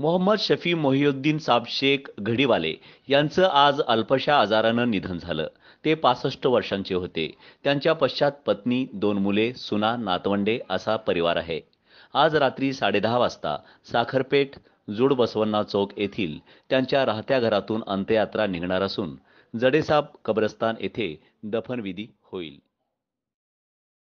मोहम्मद शफी साब शेख घडीवाले यांचं आज अल्पशा आजारानं निधन झालं ते पासष्ट वर्षांचे होते त्यांच्या पश्चात पत्नी दोन मुले सुना नातवंडे असा परिवार आहे आज रात्री साडेदहा वाजता साखरपेठ जुड बसवन्ना चौक येथील त्यांच्या राहत्या घरातून अंत्ययात्रा निघणार असून जडेसाब कब्रस्तान येथे दफनविधी होईल